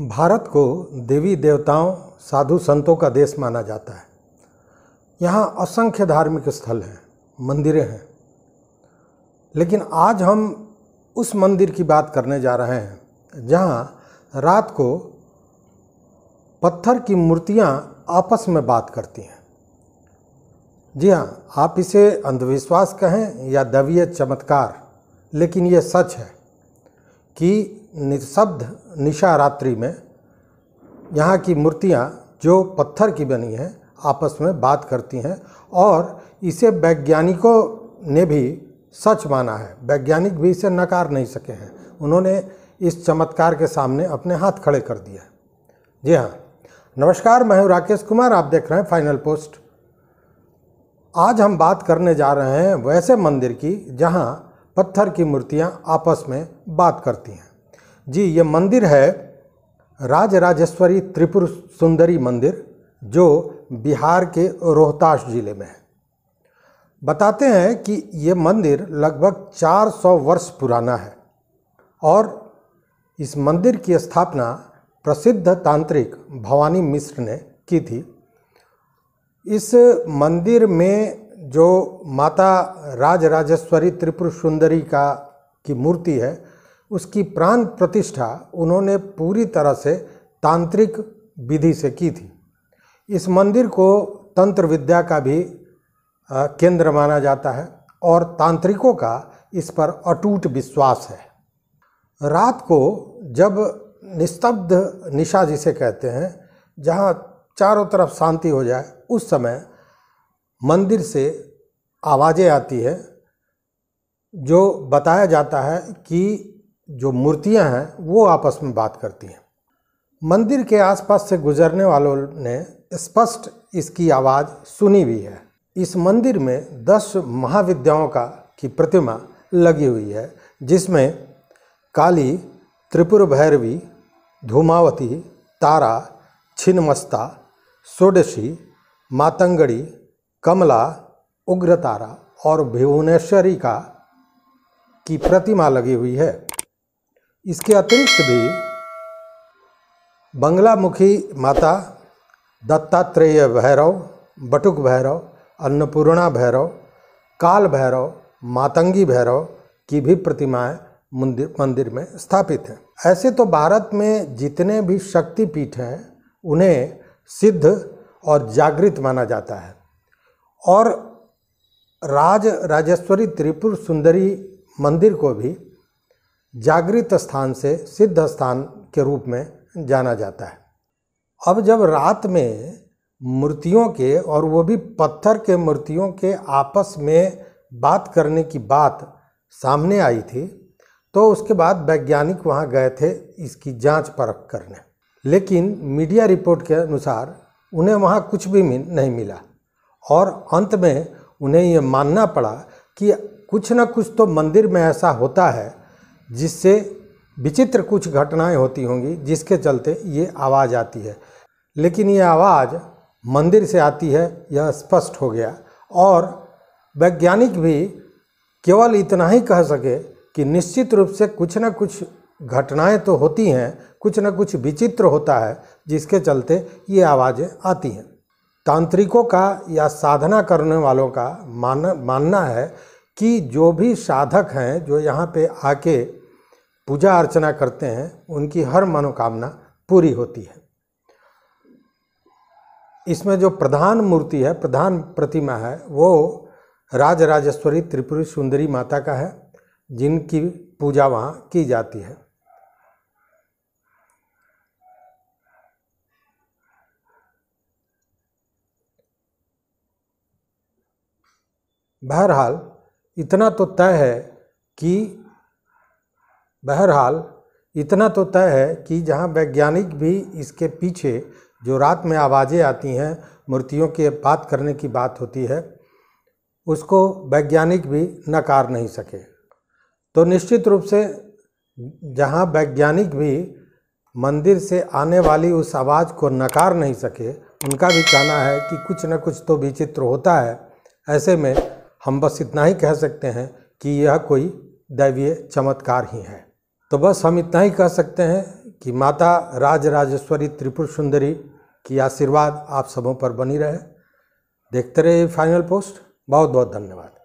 भारत को देवी देवताओं साधु संतों का देश माना जाता है यहाँ असंख्य धार्मिक स्थल हैं मंदिरें हैं लेकिन आज हम उस मंदिर की बात करने जा रहे हैं जहाँ रात को पत्थर की मूर्तियाँ आपस में बात करती हैं जी हाँ आप इसे अंधविश्वास कहें या दवीय चमत्कार लेकिन ये सच है कि निशब्द निशा रात्रि में यहाँ की मूर्तियाँ जो पत्थर की बनी हैं आपस में बात करती हैं और इसे वैज्ञानिकों ने भी सच माना है वैज्ञानिक भी इसे नकार नहीं सके हैं उन्होंने इस चमत्कार के सामने अपने हाथ खड़े कर दिया जी हाँ नमस्कार मैं हूँ राकेश कुमार आप देख रहे हैं फाइनल पोस्ट आज हम बात करने जा रहे हैं वैसे मंदिर की जहाँ पत्थर की मूर्तियाँ आपस में बात करती हैं जी ये मंदिर है राज राजेश्वरी त्रिपुर सुंदरी मंदिर जो बिहार के रोहतास ज़िले में है बताते हैं कि ये मंदिर लगभग 400 वर्ष पुराना है और इस मंदिर की स्थापना प्रसिद्ध तांत्रिक भवानी मिश्र ने की थी इस मंदिर में जो माता राज राजेश्वरी त्रिपुर सुंदरी का की मूर्ति है उसकी प्राण प्रतिष्ठा उन्होंने पूरी तरह से तांत्रिक विधि से की थी इस मंदिर को तंत्र विद्या का भी केंद्र माना जाता है और तांत्रिकों का इस पर अटूट विश्वास है रात को जब निस्तब्ध निशा जिसे कहते हैं जहाँ चारों तरफ शांति हो जाए उस समय मंदिर से आवाज़ें आती है जो बताया जाता है कि जो मूर्तियां हैं वो आपस में बात करती हैं मंदिर के आसपास से गुजरने वालों ने स्पष्ट इसकी आवाज़ सुनी भी है इस मंदिर में दस महाविद्याओं का की प्रतिमा लगी हुई है जिसमें काली त्रिपुर भैरवी धूमावती तारा छिन्मस्ता षोडशी मातंगड़ी कमला उग्रतारा और भुवनेश्वरी का की प्रतिमा लगी हुई है इसके अतिरिक्त भी बंगलामुखी माता दत्तात्रेय भैरव बटुक भैरव अन्नपूर्णा भैरव काल भैरव मातंगी भैरव की भी प्रतिमाएं मंदिर मंदिर में स्थापित हैं ऐसे तो भारत में जितने भी शक्तिपीठ हैं उन्हें सिद्ध और जागृत माना जाता है और राज राजेश्वरी त्रिपुर सुंदरी मंदिर को भी जागृत स्थान से सिद्ध स्थान के रूप में जाना जाता है अब जब रात में मूर्तियों के और वो भी पत्थर के मूर्तियों के आपस में बात करने की बात सामने आई थी तो उसके बाद वैज्ञानिक वहाँ गए थे इसकी जांच परख करने लेकिन मीडिया रिपोर्ट के अनुसार उन्हें वहाँ कुछ भी नहीं मिला और अंत में उन्हें ये मानना पड़ा कि कुछ न कुछ तो मंदिर में ऐसा होता है जिससे विचित्र कुछ घटनाएं होती होंगी जिसके चलते ये आवाज़ आती है लेकिन ये आवाज़ मंदिर से आती है यह स्पष्ट हो गया और वैज्ञानिक भी केवल इतना ही कह सके कि निश्चित रूप से कुछ न कुछ घटनाएं तो होती हैं कुछ न कुछ विचित्र होता है जिसके चलते ये आवाज़ें आती हैं तांत्रिकों का या साधना करने वालों का मान मानना है कि जो भी साधक हैं जो यहाँ पे आके पूजा अर्चना करते हैं उनकी हर मनोकामना पूरी होती है इसमें जो प्रधान मूर्ति है प्रधान प्रतिमा है वो राज राजेश्वरी त्रिपुरी सुंदरी माता का है जिनकी पूजा वहाँ की जाती है बहरहाल इतना तो तय है कि बहरहाल इतना तो तय है कि जहाँ वैज्ञानिक भी इसके पीछे जो रात में आवाज़ें आती हैं मूर्तियों के बात करने की बात होती है उसको वैज्ञानिक भी नकार नहीं सके तो निश्चित रूप से जहाँ वैज्ञानिक भी मंदिर से आने वाली उस आवाज़ को नकार नहीं सके उनका भी कहना है कि कुछ न कुछ तो विचित्र होता है ऐसे में हम बस इतना ही कह सकते हैं कि यह कोई दैवीय चमत्कार ही है तो बस हम इतना ही कह सकते हैं कि माता राज राजेश्वरी त्रिपुर सुंदरी की आशीर्वाद आप सबों पर बनी रहे देखते रहे फाइनल पोस्ट बहुत बहुत धन्यवाद